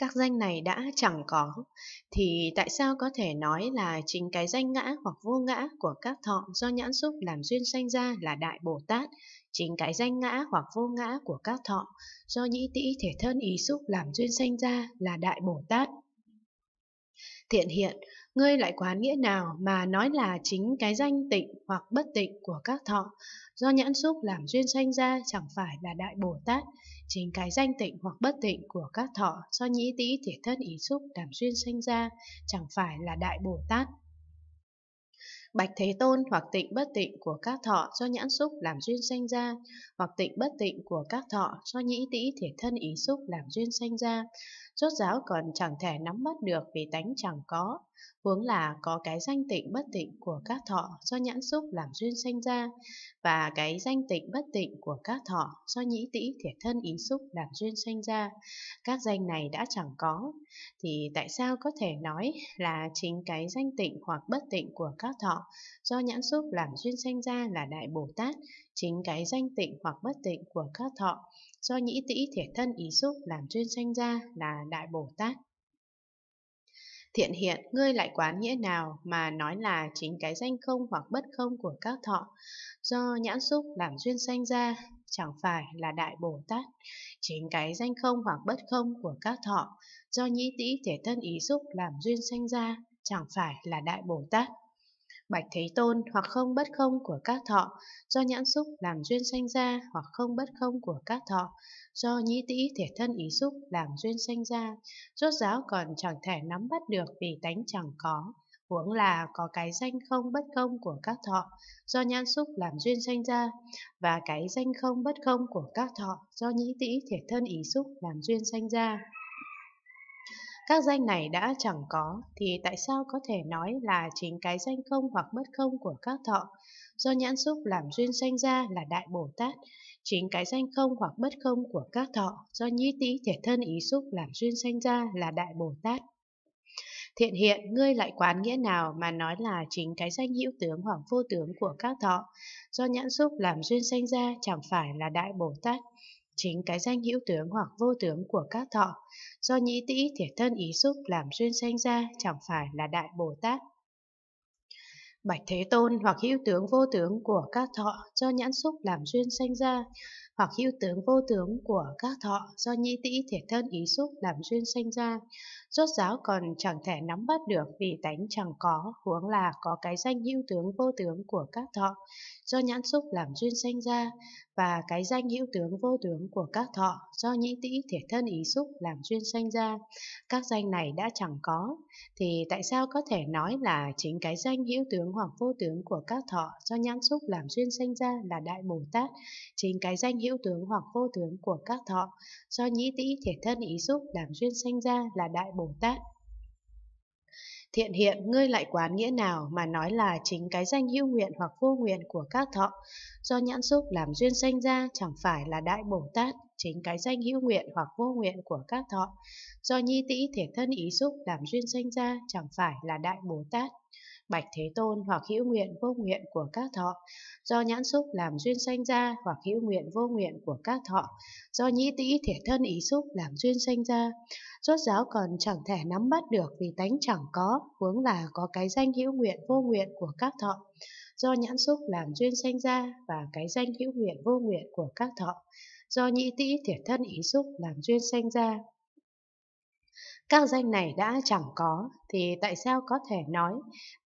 các danh này đã chẳng có, thì tại sao có thể nói là chính cái danh ngã hoặc vô ngã của các thọ do nhãn xúc làm duyên sanh ra là Đại Bồ Tát, chính cái danh ngã hoặc vô ngã của các thọ do nhĩ tĩ thể thân ý xúc làm duyên sanh ra là Đại Bồ Tát? Thiện hiện, Ngươi lại quán nghĩa nào mà nói là chính cái danh tịnh hoặc bất tịnh của các thọ do nhãn xúc làm duyên sanh ra chẳng phải là đại Bồ Tát, chính cái danh tịnh hoặc bất tịnh của các thọ do nhĩ tĩ thể thân ý xúc làm duyên sanh ra chẳng phải là đại Bồ Tát. Bạch Thế Tôn hoặc tịnh bất tịnh của các thọ do nhãn xúc làm duyên sanh ra, hoặc tịnh bất tịnh của các thọ do nhĩ tĩ thể thân ý xúc làm duyên sanh ra, rốt ráo còn chẳng thể nắm bắt được vì tánh chẳng có, huống là có cái danh tịnh bất tịnh của các thọ do nhãn xúc làm duyên sanh ra, và cái danh tịnh bất tịnh của các thọ do nhĩ tĩ thiệt thân ý xúc làm duyên sanh ra. Các danh này đã chẳng có, thì tại sao có thể nói là chính cái danh tịnh hoặc bất tịnh của các thọ do nhãn xúc làm duyên sanh ra là Đại Bồ Tát, chính cái danh tịnh hoặc bất tịnh của các thọ do nhĩ tĩ thiệt thân ý xúc làm duyên sanh ra là Đại Bồ Tát. Thiện hiện, ngươi lại quán nghĩa nào mà nói là chính cái danh không hoặc bất không của các thọ, do nhãn xúc làm duyên sanh ra, chẳng phải là Đại Bồ Tát, chính cái danh không hoặc bất không của các thọ, do nhĩ tĩ thể thân ý xúc làm duyên sanh ra, chẳng phải là Đại Bồ Tát bạch thế tôn hoặc không bất không của các thọ, do nhãn xúc làm duyên sanh ra hoặc không bất không của các thọ, do nhĩ tĩ thể thân ý xúc làm duyên sanh ra, rốt ráo còn chẳng thể nắm bắt được vì tánh chẳng có. Huống là có cái danh không bất không của các thọ, do nhãn xúc làm duyên sanh ra, và cái danh không bất không của các thọ, do nhĩ tĩ thể thân ý xúc làm duyên sanh ra. Các danh này đã chẳng có, thì tại sao có thể nói là chính cái danh không hoặc bất không của các thọ, do nhãn xúc làm duyên sanh ra là Đại Bồ Tát, chính cái danh không hoặc bất không của các thọ, do nhĩ tĩ thể thân ý xúc làm duyên sanh ra là Đại Bồ Tát. Thiện hiện, ngươi lại quán nghĩa nào mà nói là chính cái danh hữu tướng hoặc vô tướng của các thọ, do nhãn xúc làm duyên sanh ra chẳng phải là Đại Bồ Tát, chính cái danh hữu tướng hoặc vô tướng của các thọ, do nhĩ tĩ thể thân ý xúc làm duyên sanh ra chẳng phải là Đại Bồ Tát. Bạch Thế Tôn hoặc hữu tướng vô tướng của các thọ do nhãn xúc làm duyên sanh ra, hoặc hữu tướng vô tướng của các thọ do nhĩ tĩ thể thân ý xúc làm duyên sinh ra. Rốt giáo còn chẳng thể nắm bắt được vì tánh chẳng có, huống là có cái danh hữu tướng vô tướng của các thọ do nhãn xúc làm duyên sinh ra và cái danh hữu tướng vô tướng của các thọ do nhĩ tĩ thể thân ý xúc làm duyên sinh ra. Các danh này đã chẳng có, thì tại sao có thể nói là chính cái danh hữu tướng hoặc vô tướng của các thọ do nhãn xúc làm duyên sinh ra là Đại Bồ Tát, chính cái danh hữu hữu tướng hoặc vô tướng của các thọ, do nhĩ tĩ thể thân ý xúc làm duyên sanh ra là Đại Bồ Tát. Thiện hiện ngươi lại quán nghĩa nào mà nói là chính cái danh hữu nguyện hoặc vô nguyện của các thọ do nhãn xúc làm duyên sanh ra chẳng phải là đại Bồ Tát, chính cái danh hữu nguyện hoặc vô nguyện của các thọ do nhĩ tĩ thể thân ý xúc làm duyên sanh ra chẳng phải là đại Bồ Tát bạch thế tôn hoặc hữu nguyện vô nguyện của các thọ, do nhãn xúc làm duyên sanh ra hoặc hữu nguyện vô nguyện của các thọ, do nhĩ tĩ thể thân ý xúc làm duyên sanh ra. Rốt giáo còn chẳng thể nắm bắt được vì tánh chẳng có, huống là có cái danh hữu nguyện vô nguyện của các thọ, do nhãn xúc làm duyên sanh ra và cái danh hữu nguyện vô nguyện của các thọ, do nhĩ tĩ thể thân ý xúc làm duyên sanh ra các danh này đã chẳng có thì tại sao có thể nói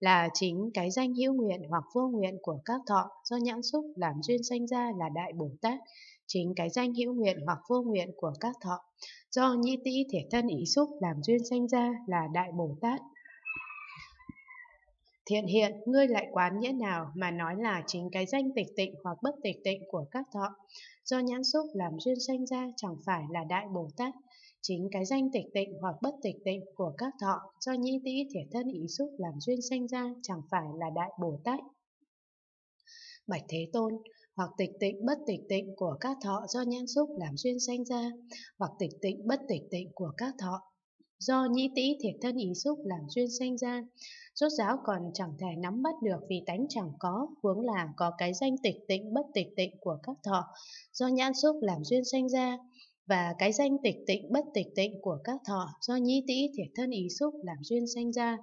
là chính cái danh hữu nguyện hoặc vô nguyện của các thọ do nhãn xúc làm duyên sanh ra là đại bồ tát chính cái danh hữu nguyện hoặc vô nguyện của các thọ do nhĩ tĩ thể thân ý xúc làm duyên sanh ra là đại bồ tát Thiện hiện, ngươi lại quán nghĩa nào mà nói là chính cái danh tịch tịnh hoặc bất tịch tịnh của các thọ, do nhãn xúc làm duyên sanh ra chẳng phải là Đại Bồ Tát, Chính cái danh tịch tịnh hoặc bất tịch tịnh của các thọ do nhĩ tĩ thể thân ý xúc làm duyên sanh ra chẳng phải là Đại Bồ Tát. Bạch Thế Tôn, hoặc tịch tịnh bất tịch tịnh của các thọ do nhãn xúc làm duyên sanh ra, hoặc tịch tịnh bất tịch tịnh của các thọ do nhĩ tĩ thể thân ý xúc làm duyên sanh ra. Rốt ráo còn chẳng thể nắm bắt được vì tánh chẳng có, huống là có cái danh tịch tịnh bất tịch tịnh của các thọ do nhãn xúc làm duyên sanh ra và cái danh tịch tịnh bất tịch tịnh của các thọ do nhĩ tĩ thiệt thân ý xúc làm duyên sanh ra.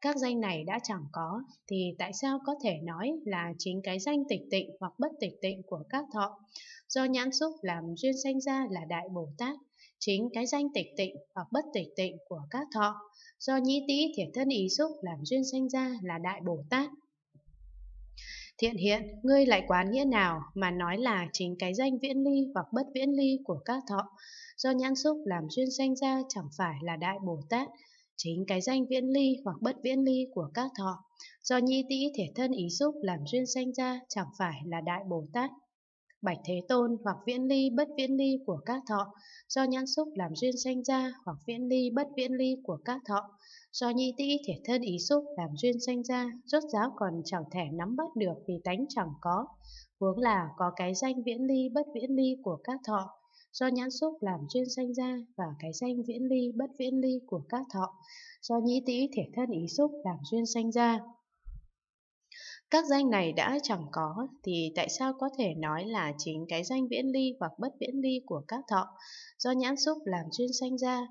Các danh này đã chẳng có, thì tại sao có thể nói là chính cái danh tịch tịnh hoặc bất tịch tịnh của các thọ do nhãn xúc làm duyên sanh ra là Đại Bồ Tát? Chính cái danh tịch tịnh hoặc bất tịch tịnh của các thọ do nhĩ tĩ thiệt thân ý xúc làm duyên sanh ra là Đại Bồ Tát. Thiện hiện, ngươi lại quán nghĩa nào mà nói là chính cái danh viễn ly hoặc bất viễn ly của các thọ, do nhãn xúc làm duyên sanh ra chẳng phải là Đại Bồ Tát, chính cái danh viễn ly hoặc bất viễn ly của các thọ, do nhi tĩ thể thân ý xúc làm duyên sanh ra chẳng phải là Đại Bồ Tát. Bạch Thế Tôn hoặc viễn ly bất viễn ly của các thọ, do nhãn xúc làm duyên sanh ra hoặc viễn ly bất viễn ly của các thọ, Do nhi ti thể thân ý xúc làm duyên sanh ra, rốt giáo còn chẳng thể nắm bắt được vì tánh chẳng có. Huống là có cái danh viễn ly bất viễn ly của các thọ, do nhãn xúc làm duyên sanh ra và cái danh viễn ly bất viễn ly của các thọ, do nhĩ tĩ thể thân ý xúc làm duyên sanh ra. Các danh này đã chẳng có thì tại sao có thể nói là chính cái danh viễn ly hoặc bất viễn ly của các thọ do nhãn xúc làm duyên sanh ra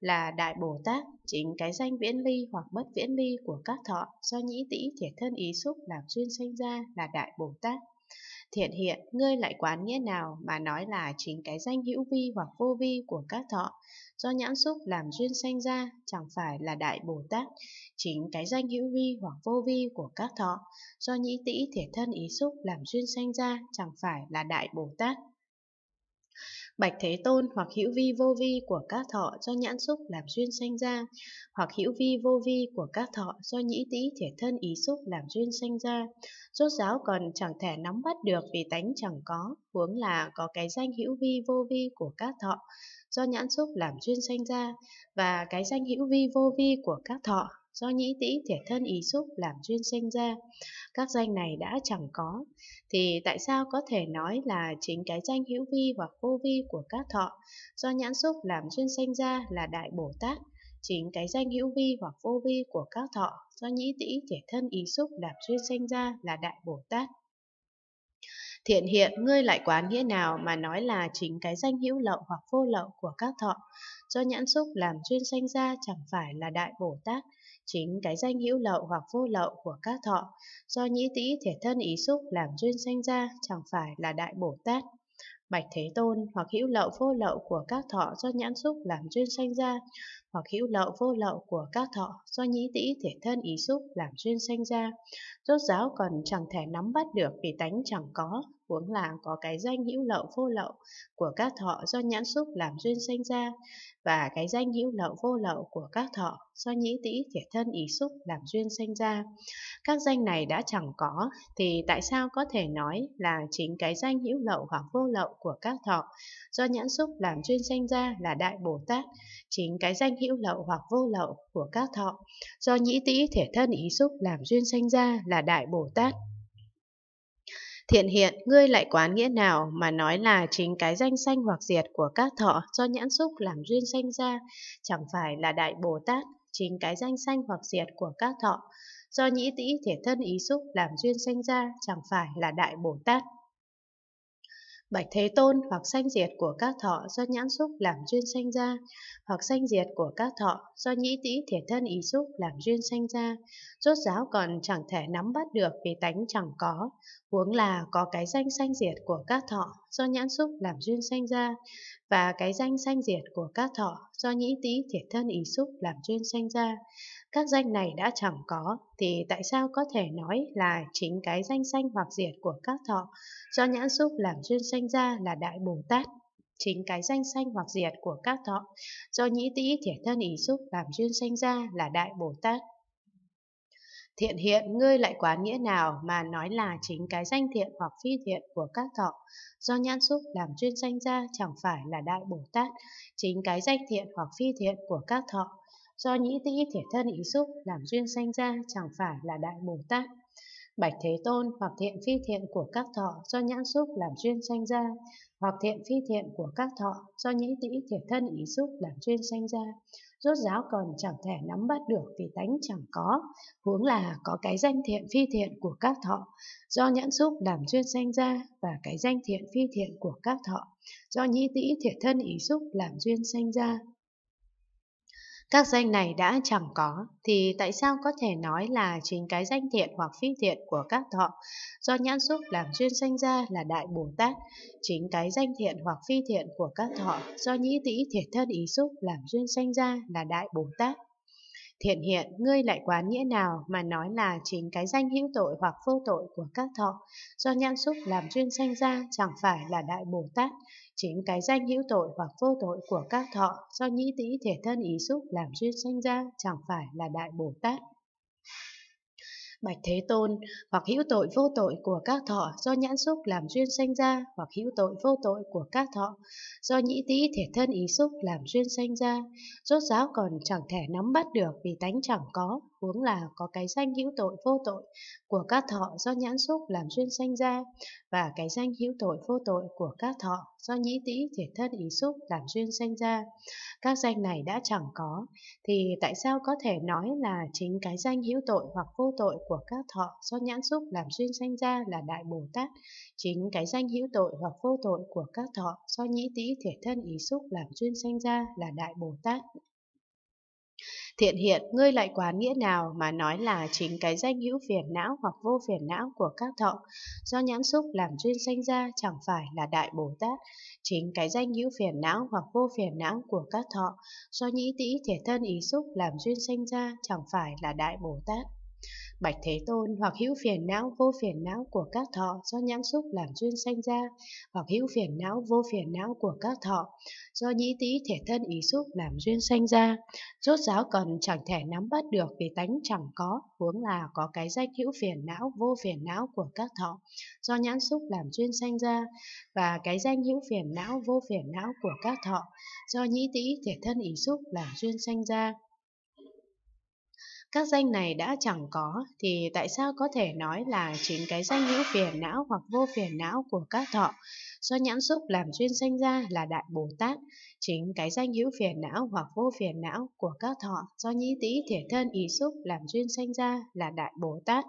là đại Bồ Tát, chính cái danh viễn ly hoặc bất viễn ly của các thọ do nhĩ tĩ thể thân ý xúc làm duyên sanh ra là đại Bồ Tát. Thiện hiện, ngươi lại quán nghĩa nào mà nói là chính cái danh hữu vi hoặc vô vi của các thọ do nhãn xúc làm duyên sanh ra chẳng phải là đại bồ tát chính cái danh hữu vi hoặc vô vi của các thọ do nhĩ tĩ thể thân ý xúc làm duyên sanh ra chẳng phải là đại bồ tát Bạch Thế Tôn hoặc hữu vi vô vi của các thọ do nhãn xúc làm duyên sanh ra, hoặc hữu vi vô vi của các thọ do nhĩ tĩ thể thân ý xúc làm duyên sanh ra. Rốt giáo còn chẳng thể nắm bắt được vì tánh chẳng có, huống là có cái danh hữu vi vô vi của các thọ do nhãn xúc làm duyên sanh ra và cái danh hữu vi vô vi của các thọ do nhĩ tĩ thể thân ý xúc làm duyên sinh ra. Các danh này đã chẳng có, thì tại sao có thể nói là chính cái danh hữu vi hoặc vô vi của các thọ do nhãn xúc làm duyên sanh ra là đại bồ tát chính cái danh hữu vi hoặc vô vi của các thọ do nhĩ tĩ thể thân ý xúc làm duyên sanh ra là đại bồ tát Thiện hiện ngươi lại quán nghĩa nào mà nói là chính cái danh hữu lậu hoặc vô lậu của các thọ do nhãn xúc làm duyên sanh ra chẳng phải là đại bồ tát Chính cái danh hữu lậu hoặc vô lậu của các thọ do nhĩ tĩ thể thân ý xúc làm duyên sanh ra chẳng phải là đại Bồ Tát. Bạch Thế Tôn hoặc hữu lậu vô lậu của các thọ do nhãn xúc làm duyên sanh ra, hoặc hữu lậu vô lậu của các thọ do nhĩ tĩ thể thân ý xúc làm duyên sanh ra. Rốt giáo còn chẳng thể nắm bắt được vì tánh chẳng có, huống là có cái danh hữu lậu vô lậu của các thọ do nhãn xúc làm duyên sanh ra và cái danh hữu lậu vô lậu của các thọ do nhĩ tĩ thể thân ý xúc làm duyên sanh ra. Các danh này đã chẳng có thì tại sao có thể nói là chính cái danh hữu lậu hoặc vô lậu của các thọ do nhãn xúc làm duyên sanh ra là đại Bồ Tát, chính cái danh hữu lậu hoặc vô lậu của các thọ do nhĩ tĩ thể thân ý xúc làm duyên sanh ra là đại Bồ Tát. Thiện hiện, ngươi lại quán nghĩa nào mà nói là chính cái danh sanh hoặc diệt của các thọ do nhãn xúc làm duyên sanh ra, chẳng phải là Đại Bồ Tát, chính cái danh sanh hoặc diệt của các thọ do nhĩ tĩ thể thân ý xúc làm duyên sanh ra, chẳng phải là Đại Bồ Tát. Bạch Thế Tôn hoặc sanh diệt của các thọ do nhãn xúc làm duyên sanh ra, hoặc sanh diệt của các thọ do nhĩ tĩ thể thân ý xúc làm duyên sanh ra, rốt giáo còn chẳng thể nắm bắt được vì tánh chẳng có, huống là có cái danh sanh diệt của các thọ do nhãn xúc làm duyên sanh ra, và cái danh sanh diệt của các thọ do nhĩ tĩ thể thân ý xúc làm duyên sanh ra các danh này đã chẳng có, thì tại sao có thể nói là chính cái danh sanh hoặc diệt của các thọ do nhãn xúc làm duyên sanh ra là Đại Bồ Tát? Chính cái danh sanh hoặc diệt của các thọ do nhĩ tĩ thể thân ý xúc làm duyên sanh ra là Đại Bồ Tát? Thiện hiện ngươi lại quán nghĩa nào mà nói là chính cái danh thiện hoặc phi thiện của các thọ do nhãn xúc làm duyên sanh ra chẳng phải là Đại Bồ Tát, chính cái danh thiện hoặc phi thiện của các thọ do nhĩ tĩ thể thân ý xúc làm duyên sanh ra chẳng phải là đại bồ tát bạch thế tôn hoặc thiện phi thiện của các thọ do nhãn xúc làm duyên sanh ra hoặc thiện phi thiện của các thọ do nhĩ tĩ thể thân ý xúc làm duyên sanh ra rốt ráo còn chẳng thể nắm bắt được vì tánh chẳng có huống là có cái danh thiện phi thiện của các thọ do nhãn xúc làm duyên sanh ra và cái danh thiện phi thiện của các thọ do nhĩ tĩ thể thân ý xúc làm duyên sanh ra các danh này đã chẳng có, thì tại sao có thể nói là chính cái danh thiện hoặc phi thiện của các thọ do nhãn xúc làm duyên sanh ra là Đại Bồ Tát, chính cái danh thiện hoặc phi thiện của các thọ do nhĩ tĩ thiệt thân ý xúc làm duyên sanh ra là Đại Bồ Tát. Thiện hiện, ngươi lại quán nghĩa nào mà nói là chính cái danh hữu tội hoặc vô tội của các thọ, do nhan xúc làm duyên sanh ra chẳng phải là Đại Bồ Tát, chính cái danh hữu tội hoặc vô tội của các thọ, do nhĩ tĩ thể thân ý xúc làm duyên sanh ra chẳng phải là Đại Bồ Tát. Bạch Thế Tôn, hoặc hữu tội vô tội của các thọ do nhãn xúc làm duyên sanh ra, hoặc hữu tội vô tội của các thọ do nhĩ tĩ thể thân ý xúc làm duyên sanh ra, rốt giáo còn chẳng thể nắm bắt được vì tánh chẳng có, huống là có cái danh hữu tội vô tội của các thọ do nhãn xúc làm duyên sanh ra và cái danh hữu tội vô tội của các thọ do nhĩ tĩ thiệt thân ý xúc làm duyên sanh ra. Các danh này đã chẳng có, thì tại sao có thể nói là chính cái danh hữu tội hoặc vô tội của các thọ do nhãn xúc làm duyên sanh ra là Đại Bồ Tát, chính cái danh hữu tội hoặc vô tội của các thọ do nhĩ tĩ thiệt thân ý xúc làm duyên sanh ra là Đại Bồ Tát. Thiện hiện, ngươi lại quá nghĩa nào mà nói là chính cái danh hữu phiền não hoặc vô phiền não của các thọ do nhãn xúc làm duyên sanh ra chẳng phải là đại Bồ Tát. Chính cái danh hữu phiền não hoặc vô phiền não của các thọ do nhĩ tĩ thể thân ý xúc làm duyên sanh ra chẳng phải là đại Bồ Tát. Bạch Thế Tôn hoặc hữu phiền não vô phiền não của các thọ do nhãn xúc làm duyên sanh ra, hoặc hữu phiền não vô phiền não của các thọ do nhĩ tý thể thân ý xúc làm duyên sanh ra. Rốt giáo còn chẳng thể nắm bắt được vì tánh chẳng có, huống là có cái danh hữu phiền não vô phiền não của các thọ do nhãn xúc làm duyên sanh ra và cái danh hữu phiền não vô phiền não của các thọ do nhĩ tý thể thân ý xúc làm duyên sanh ra. Các danh này đã chẳng có thì tại sao có thể nói là chính cái danh hữu phiền não hoặc vô phiền não của các thọ do nhãn xúc làm duyên sanh ra là Đại Bồ Tát, chính cái danh hữu phiền não hoặc vô phiền não của các thọ do nhĩ tĩ thể thân ý xúc làm duyên sanh ra là Đại Bồ Tát.